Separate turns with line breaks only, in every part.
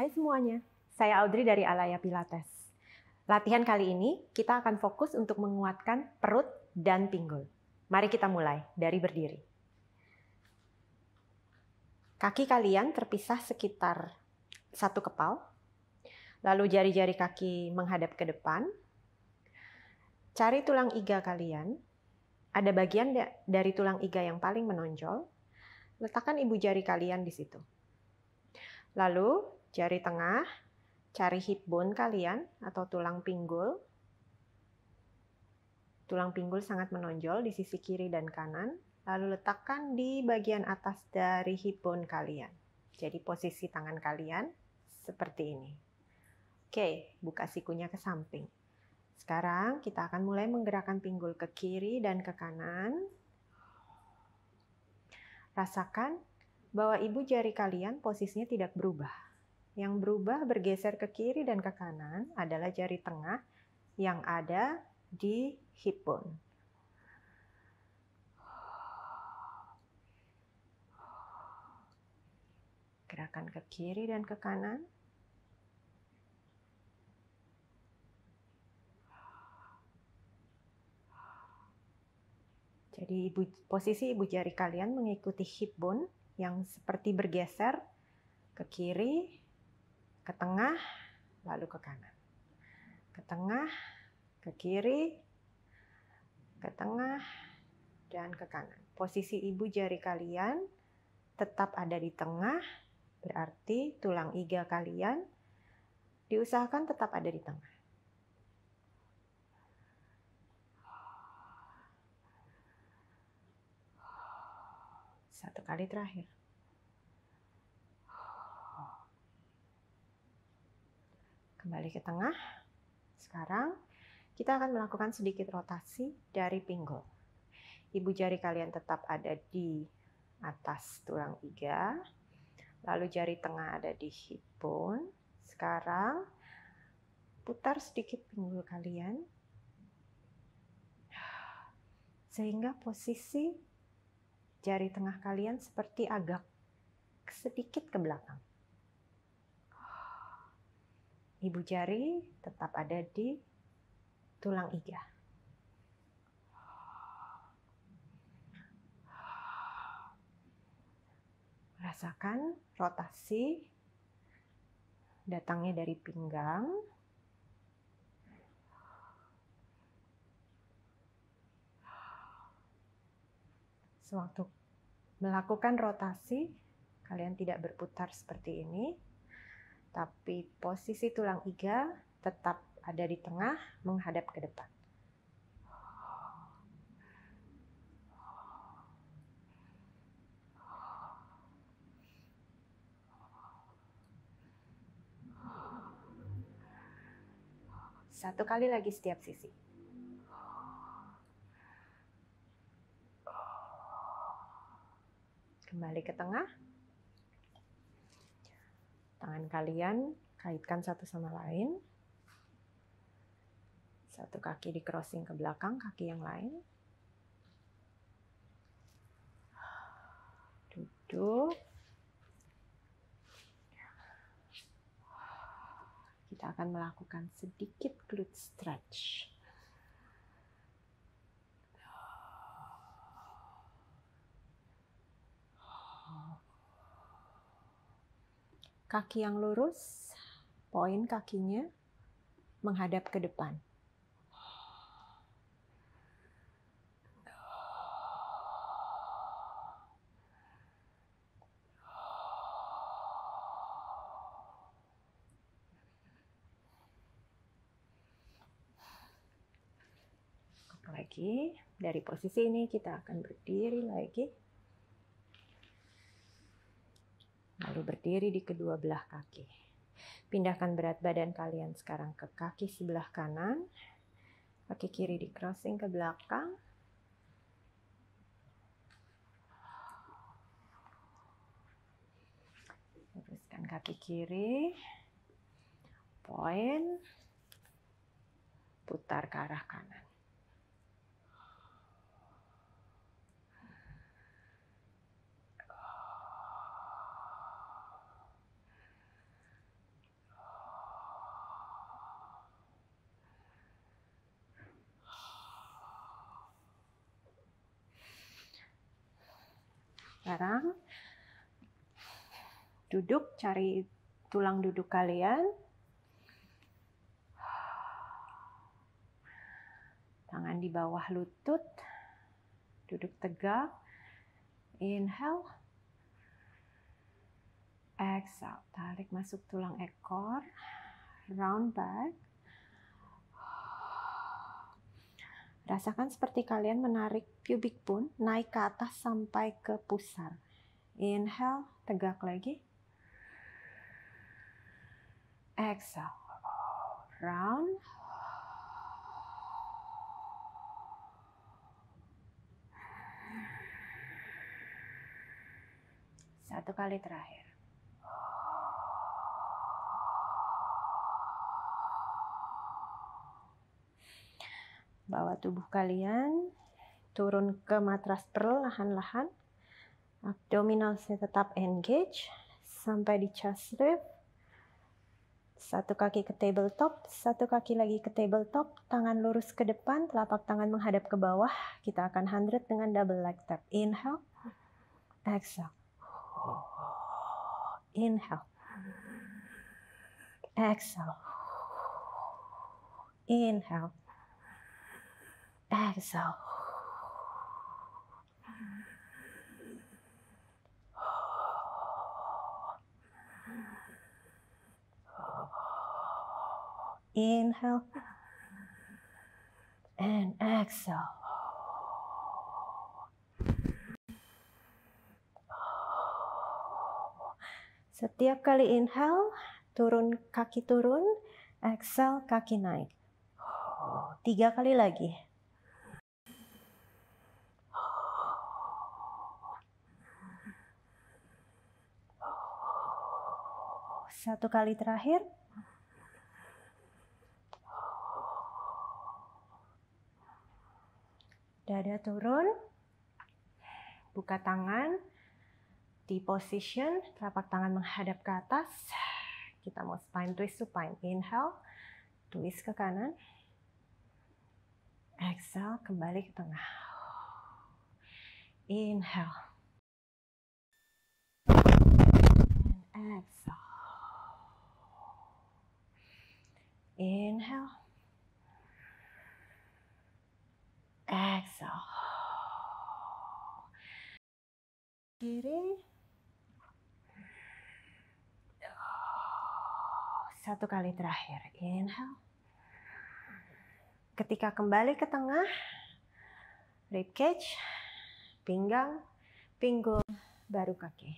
Hai semuanya, saya Audrey dari Alaya Pilates. Latihan kali ini kita akan fokus untuk menguatkan perut dan pinggul. Mari kita mulai dari berdiri. Kaki kalian terpisah sekitar satu kepal, lalu jari-jari kaki menghadap ke depan. Cari tulang iga kalian. Ada bagian dari tulang iga yang paling menonjol. Letakkan ibu jari kalian di situ. Lalu jari tengah, cari hip bone kalian atau tulang pinggul. Tulang pinggul sangat menonjol di sisi kiri dan kanan, lalu letakkan di bagian atas dari hip bone kalian. Jadi posisi tangan kalian seperti ini. Oke, buka sikunya ke samping. Sekarang kita akan mulai menggerakkan pinggul ke kiri dan ke kanan. Rasakan bahwa ibu jari kalian posisinya tidak berubah yang berubah bergeser ke kiri dan ke kanan adalah jari tengah yang ada di hip bone. Gerakan ke kiri dan ke kanan. Jadi ibu, posisi ibu jari kalian mengikuti hip bone yang seperti bergeser ke kiri ke tengah, lalu ke kanan. Ke tengah, ke kiri, ke tengah, dan ke kanan. Posisi ibu jari kalian tetap ada di tengah, berarti tulang iga kalian diusahakan tetap ada di tengah. Satu kali terakhir. kembali ke tengah. Sekarang kita akan melakukan sedikit rotasi dari pinggul. Ibu jari kalian tetap ada di atas tulang iga, lalu jari tengah ada di hip bone. Sekarang putar sedikit pinggul kalian sehingga posisi jari tengah kalian seperti agak sedikit ke belakang ibu jari tetap ada di tulang iga. Rasakan rotasi datangnya dari pinggang. Sewaktu melakukan rotasi, kalian tidak berputar seperti ini, tapi posisi tulang iga tetap ada di tengah menghadap ke depan. Satu kali lagi setiap sisi. Kembali ke tengah. Tangan kalian kaitkan satu sama lain. Satu kaki di crossing ke belakang, kaki yang lain. Duduk. Kita akan melakukan sedikit glute stretch. Kaki yang lurus, poin kakinya menghadap ke depan. lagi. Dari posisi ini kita akan berdiri lagi. Lalu berdiri di kedua belah kaki. Pindahkan berat badan kalian sekarang ke kaki sebelah kanan. Kaki kiri di crossing ke belakang. Luruskan kaki kiri. Poin. Putar ke arah kanan. duduk, cari tulang duduk kalian. Tangan di bawah lutut. Duduk tegak. Inhale. Exhale. Tarik masuk tulang ekor. Round back. Rasakan seperti kalian menarik pubic bone naik ke atas sampai ke pusar. Inhale, tegak lagi exhale. Round. Satu kali terakhir. Bawa tubuh kalian turun ke matras perlahan-lahan. Abdominalnya tetap engage sampai di chest lift satu kaki ke tabletop, satu kaki lagi ke tabletop, tangan lurus ke depan, telapak tangan menghadap ke bawah. Kita akan 100 dengan double leg tap. Inhale, exhale. Inhale, exhale. Inhale, exhale. Inhale and exhale. Setiap kali inhale, turun kaki turun, exhale kaki naik. Tiga kali lagi. Satu kali terakhir. dada turun, buka tangan, di position, telapak tangan menghadap ke atas. Kita mau spine twist spine Inhale, twist ke kanan. Exhale, kembali ke tengah. Inhale. exhale. Inhale. exhale. Kiri. Satu kali terakhir. Inhale. Ketika kembali ke tengah, rib cage, pinggang, pinggul, baru kaki.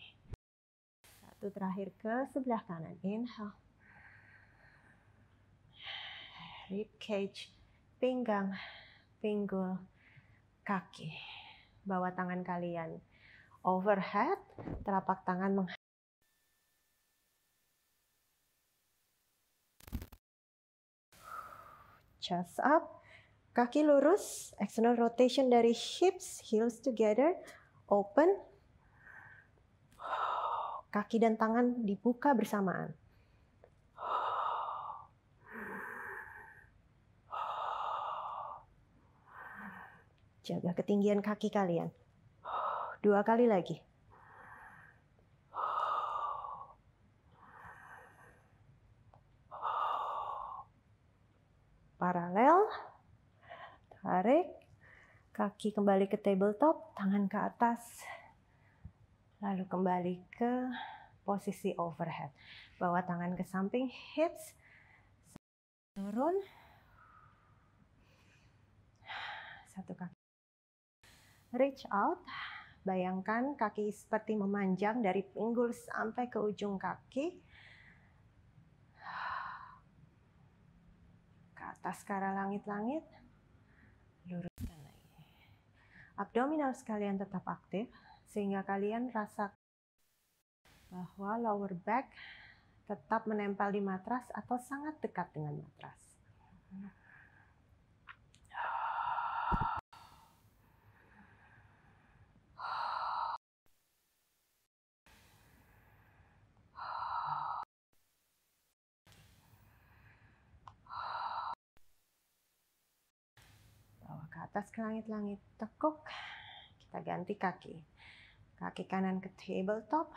Satu terakhir ke sebelah kanan. Inhale. Rib cage, pinggang, pinggul, kaki. Bawa tangan kalian overhead, telapak tangan menghadap. Chest up, kaki lurus, external rotation dari hips, heels together, open, kaki dan tangan dibuka bersamaan. Jaga ketinggian kaki kalian. Dua kali lagi. Paralel. Tarik. Kaki kembali ke tabletop, tangan ke atas. Lalu kembali ke posisi overhead. Bawa tangan ke samping, hips. Turun satu kaki Reach out, bayangkan kaki seperti memanjang dari pinggul sampai ke ujung kaki. Ke atas ke arah langit-langit. Luruskan lagi. Abdominal sekalian tetap aktif, sehingga kalian rasa bahwa lower back tetap menempel di matras atau sangat dekat dengan matras. atas ke langit-langit. Tekuk. Kita ganti kaki. Kaki kanan ke tabletop.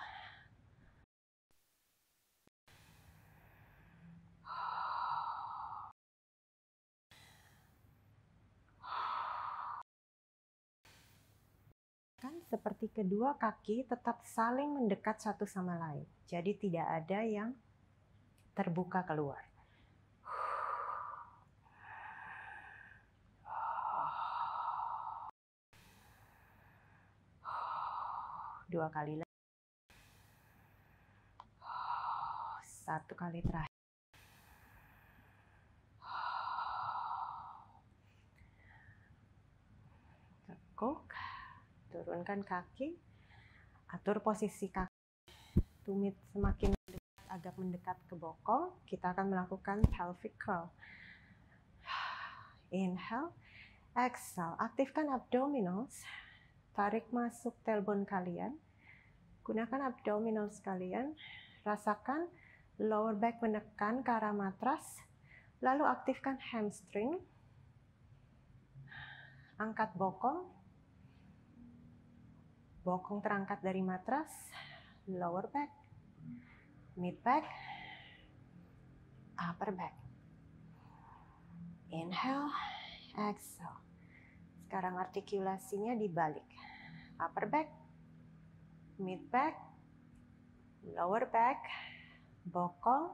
kan seperti kedua kaki tetap saling mendekat satu sama lain. Jadi tidak ada yang terbuka keluar. dua kali lagi. Satu kali terakhir. Tekuk, turunkan kaki, atur posisi kaki. Tumit semakin mendekat, agak mendekat ke bokong, kita akan melakukan pelvic curl. Inhale, exhale, aktifkan abdominals. Tarik masuk telbon kalian. Gunakan abdominal sekalian. Rasakan lower back menekan ke arah matras. Lalu aktifkan hamstring. Angkat bokong. Bokong terangkat dari matras. Lower back. Mid back. Upper back. Inhale, exhale. Sekarang artikulasinya dibalik. Upper back, mid back, lower back, bokong,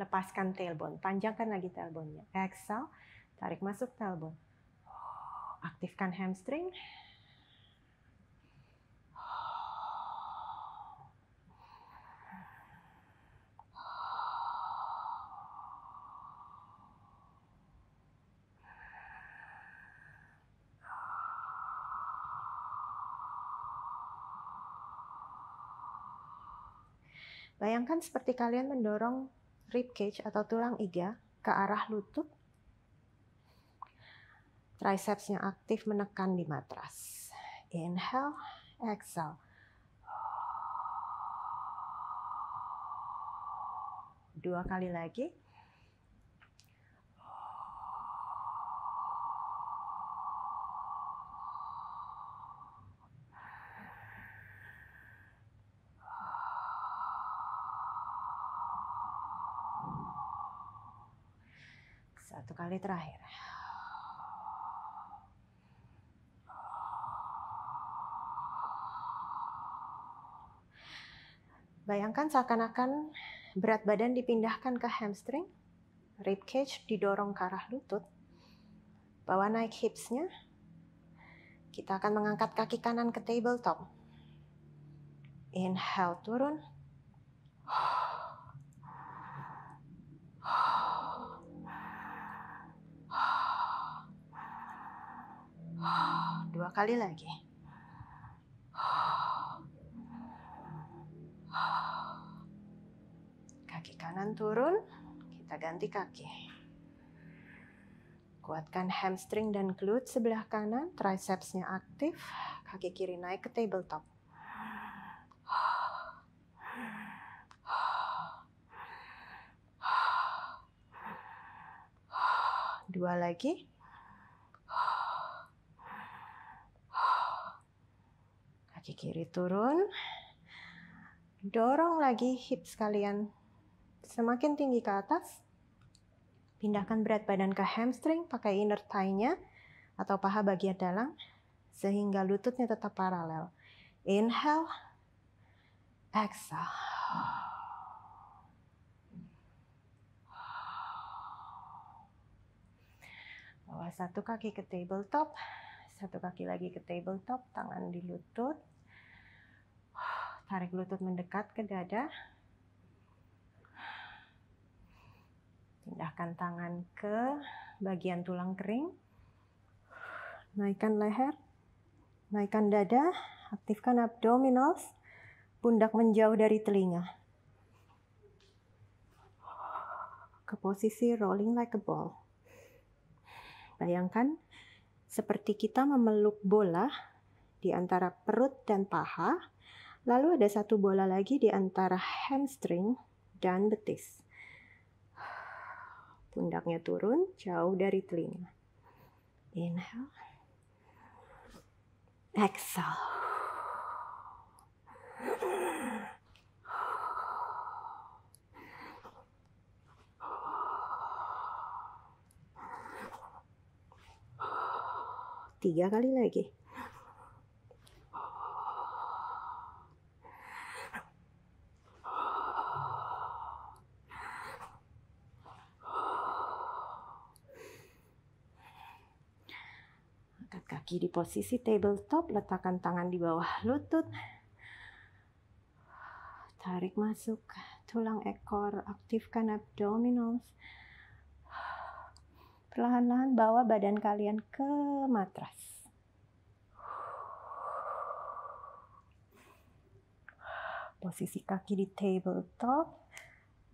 lepaskan tailbone, panjangkan lagi tailbone-nya. Exhale, tarik masuk tailbone. Aktifkan hamstring, Bayangkan seperti kalian mendorong rib cage atau tulang iga ke arah lutut. Tricepsnya aktif menekan di matras. Inhale, exhale. Dua kali lagi. kali terakhir. Bayangkan seakan-akan berat badan dipindahkan ke hamstring, rib cage didorong ke arah lutut, bawa naik hipsnya. Kita akan mengangkat kaki kanan ke tabletop. Inhale turun, dua kali lagi. Kaki kanan turun, kita ganti kaki. Kuatkan hamstring dan glute sebelah kanan, tricepsnya aktif, kaki kiri naik ke tabletop. Dua lagi. Kaki kiri turun. Dorong lagi hips kalian semakin tinggi ke atas. Pindahkan berat badan ke hamstring pakai inner thigh-nya atau paha bagian dalam sehingga lututnya tetap paralel. Inhale, exhale. Bawa satu kaki ke tabletop, satu kaki lagi ke tabletop, tangan di lutut. Tarik lutut mendekat ke dada. Pindahkan tangan ke bagian tulang kering. Naikkan leher, naikkan dada, aktifkan abdominals, pundak menjauh dari telinga. Ke posisi rolling like a ball. Bayangkan seperti kita memeluk bola di antara perut dan paha, lalu ada satu bola lagi di antara hamstring dan betis. Pundaknya turun jauh dari telinga. Inhale. Exhale. tiga kali lagi angkat kaki di posisi tabletop letakkan tangan di bawah lutut tarik masuk tulang ekor aktifkan abdominals Perlahan-lahan bawa badan kalian ke matras. Posisi kaki di tabletop,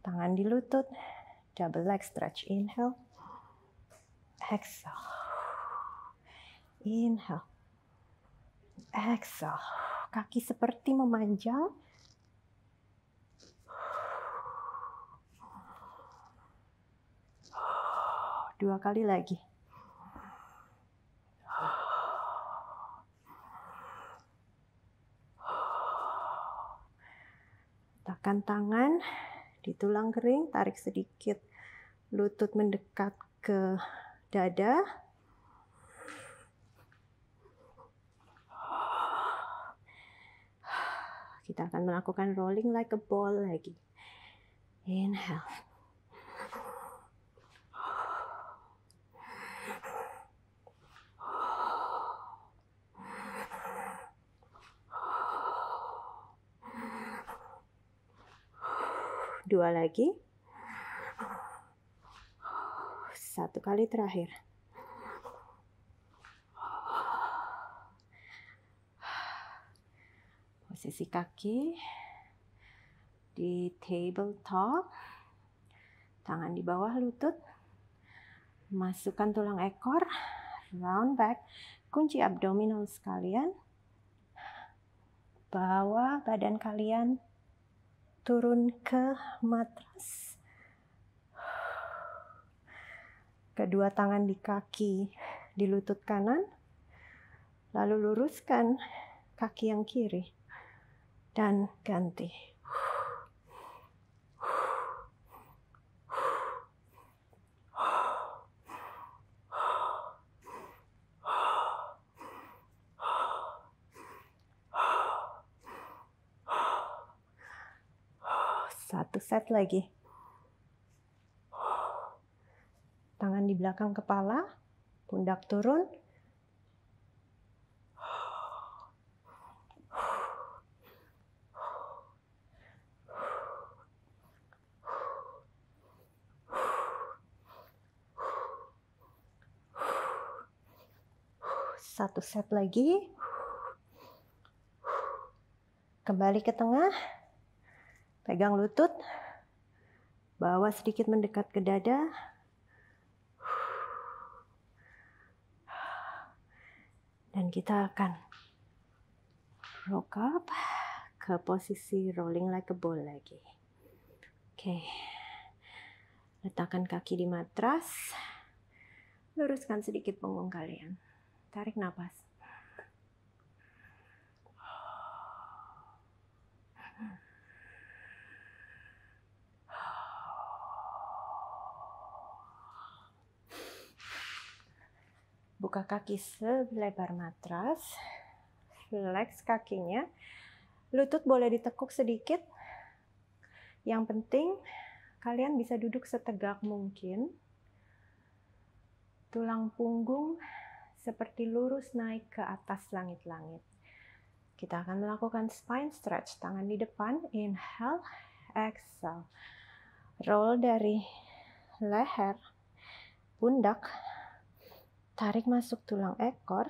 tangan di lutut, double leg stretch, inhale, exhale, inhale, exhale. Kaki seperti memanjang, Dua kali lagi. Letakkan tangan di tulang kering, tarik sedikit lutut mendekat ke dada. Kita akan melakukan rolling like a ball lagi. Inhale. dua lagi satu kali terakhir posisi kaki di tabletop tangan di bawah lutut masukkan tulang ekor round back kunci abdominal sekalian bawa badan kalian turun ke matras. Kedua tangan di kaki, di lutut kanan. Lalu luruskan kaki yang kiri dan ganti. Set lagi. Tangan di belakang kepala, pundak turun. Satu set lagi. Kembali ke tengah. Pegang lutut bawa sedikit mendekat ke dada. Dan kita akan rock up ke posisi rolling like a ball lagi. Oke. Letakkan kaki di matras. Luruskan sedikit punggung kalian. Tarik nafas buka kaki selebar matras, flex kakinya, lutut boleh ditekuk sedikit. Yang penting kalian bisa duduk setegak mungkin. Tulang punggung seperti lurus naik ke atas langit-langit. Kita akan melakukan spine stretch, tangan di depan, inhale, exhale. Roll dari leher, pundak, Tarik masuk tulang ekor.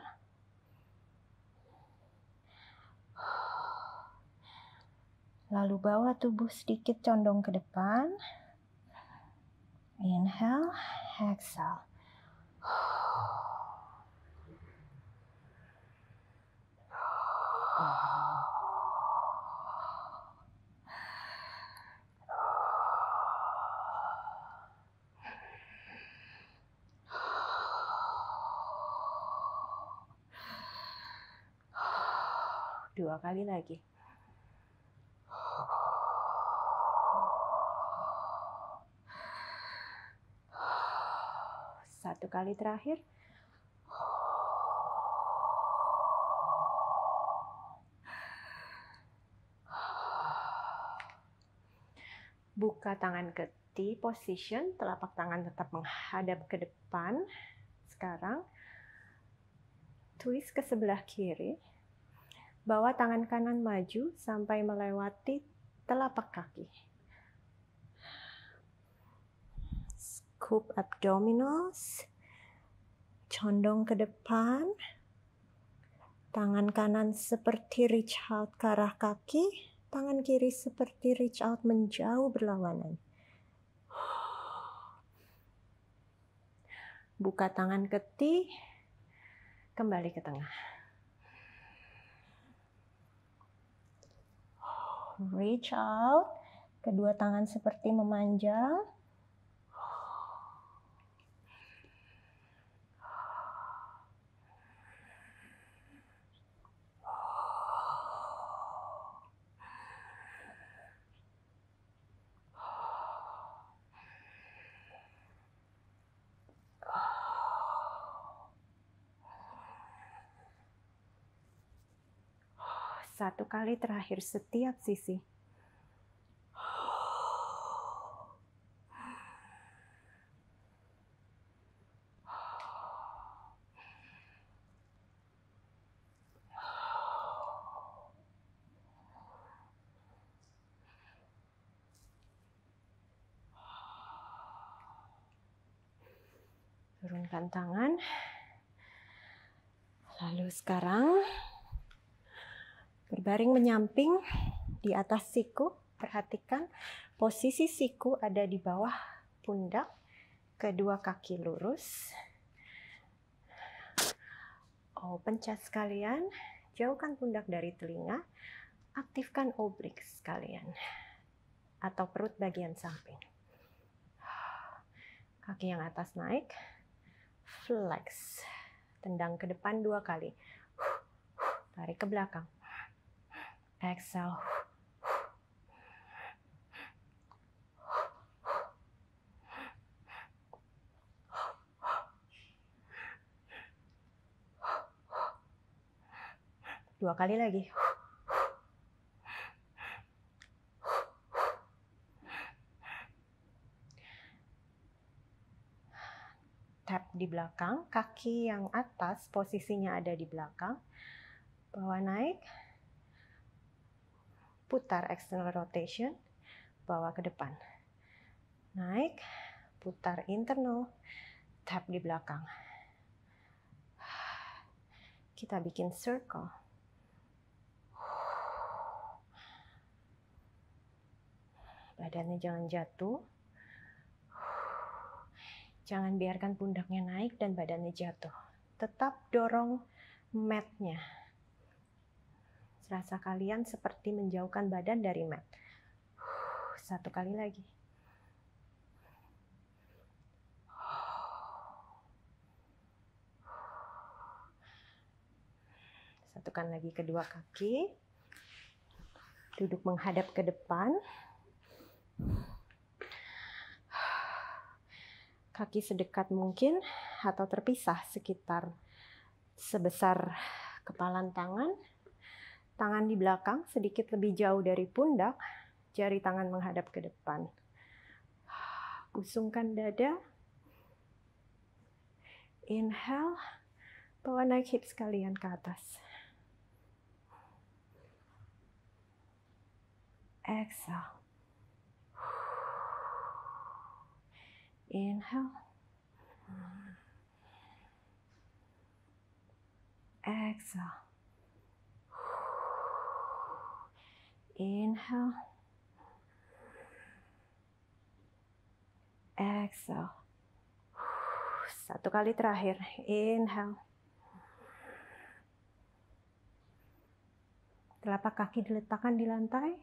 Lalu bawa tubuh sedikit condong ke depan. Inhale, exhale. Dua kali lagi. Satu kali terakhir. Buka tangan ke T position, telapak tangan tetap menghadap ke depan. Sekarang twist ke sebelah kiri. Bawa tangan kanan maju sampai melewati telapak kaki. Scoop abdominals. Condong ke depan. Tangan kanan seperti reach out ke arah kaki. Tangan kiri seperti reach out menjauh berlawanan. Buka tangan keti, kembali ke tengah. reach out, kedua tangan seperti memanjang, Satu kali terakhir setiap sisi. turunkan tangan. Lalu sekarang Berbaring menyamping di atas siku. Perhatikan posisi siku ada di bawah pundak. Kedua kaki lurus. Oh, pencet sekalian. Jauhkan pundak dari telinga. Aktifkan oblik sekalian. Atau perut bagian samping. Kaki yang atas naik. Flex. Tendang ke depan dua kali. Tarik ke belakang. Exhale. Dua kali lagi. Tap di belakang, kaki yang atas posisinya ada di belakang. Bawa naik, putar external rotation bawa ke depan naik putar internal tap di belakang kita bikin circle badannya jangan jatuh jangan biarkan pundaknya naik dan badannya jatuh tetap dorong matnya Rasa kalian seperti menjauhkan badan dari mat. Satu kali lagi. Satukan lagi kedua kaki. Duduk menghadap ke depan. Kaki sedekat mungkin atau terpisah sekitar sebesar kepalan tangan tangan di belakang sedikit lebih jauh dari pundak, jari tangan menghadap ke depan. Usungkan dada. Inhale, bawa naik hips kalian ke atas. Exhale. Inhale. Exhale. Inhale. Exhale. Satu kali terakhir. Inhale. Telapak kaki diletakkan di lantai.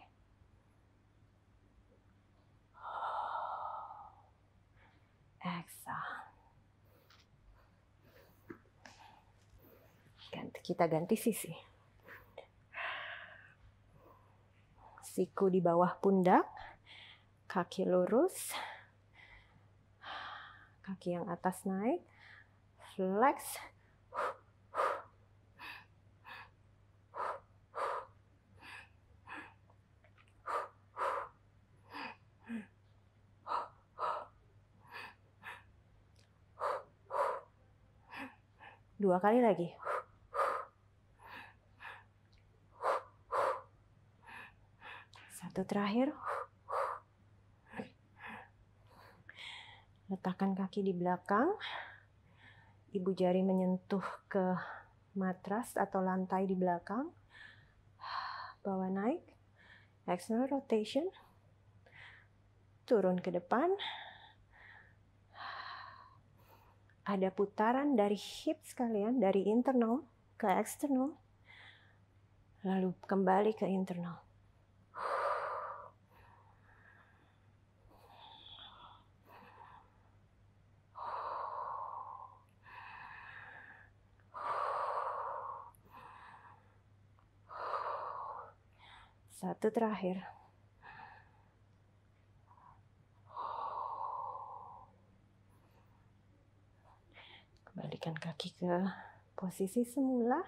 Exhale. Ganti, kita ganti sisi. siku di bawah pundak, kaki lurus, kaki yang atas naik, flex. Dua kali lagi. satu terakhir letakkan kaki di belakang ibu jari menyentuh ke matras atau lantai di belakang bawa naik external rotation turun ke depan ada putaran dari hips kalian dari internal ke eksternal lalu kembali ke internal Satu terakhir. Kembalikan kaki ke posisi semula.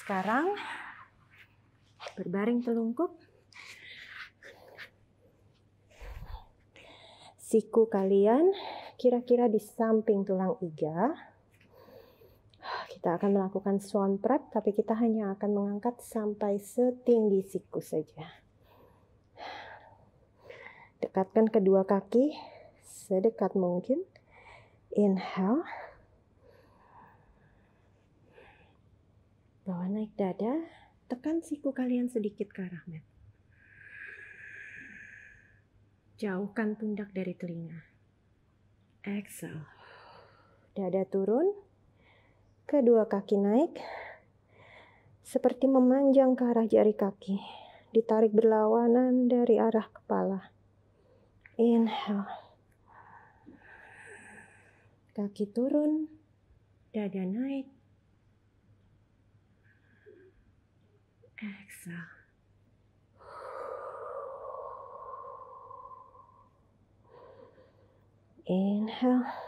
Sekarang berbaring telungkup. Siku kalian kira-kira di samping tulang iga. Kita akan melakukan swan prep, tapi kita hanya akan mengangkat sampai setinggi siku saja. Dekatkan kedua kaki sedekat mungkin. Inhale. Bawa naik dada, tekan siku kalian sedikit ke arah mat. Jauhkan pundak dari telinga. Exhale. Dada turun, Kedua kaki naik, seperti memanjang ke arah jari kaki. Ditarik berlawanan dari arah kepala. Inhale. Kaki turun, dada naik. Exhale. Inhale.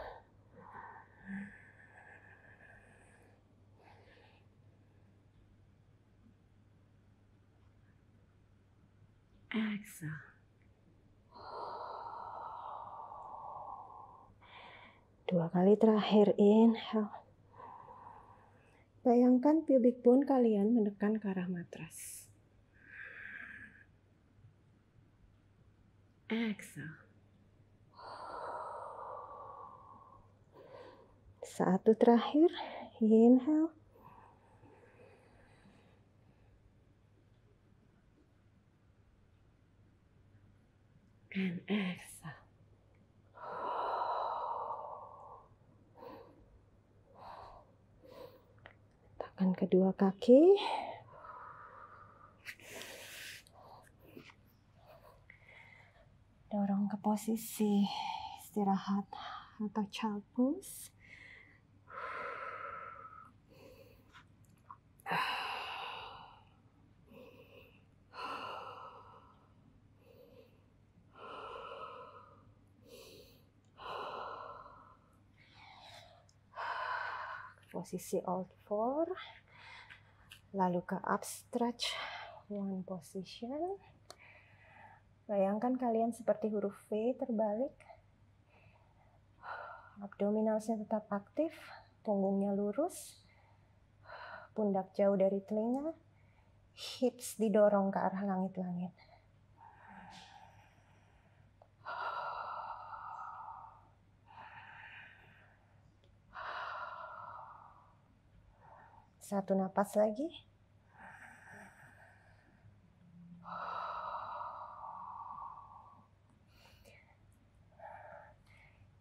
kali terakhir inhale Bayangkan pubic bone kalian menekan ke arah matras. Exhale. Satu terakhir. Inhale. And exhale. Masukkan kedua kaki. Dorong ke posisi istirahat atau child pose. posisi all four lalu ke up stretch one position bayangkan kalian seperti huruf V terbalik abdominalnya tetap aktif punggungnya lurus pundak jauh dari telinga hips didorong ke arah langit-langit Satu napas lagi.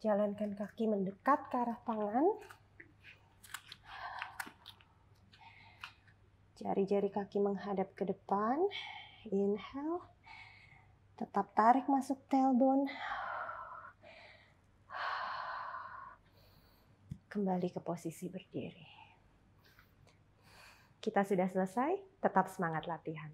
Jalankan kaki mendekat ke arah tangan. Jari-jari kaki menghadap ke depan. Inhale. Tetap tarik masuk tailbone. Kembali ke posisi berdiri. Kita sudah selesai, tetap semangat latihan.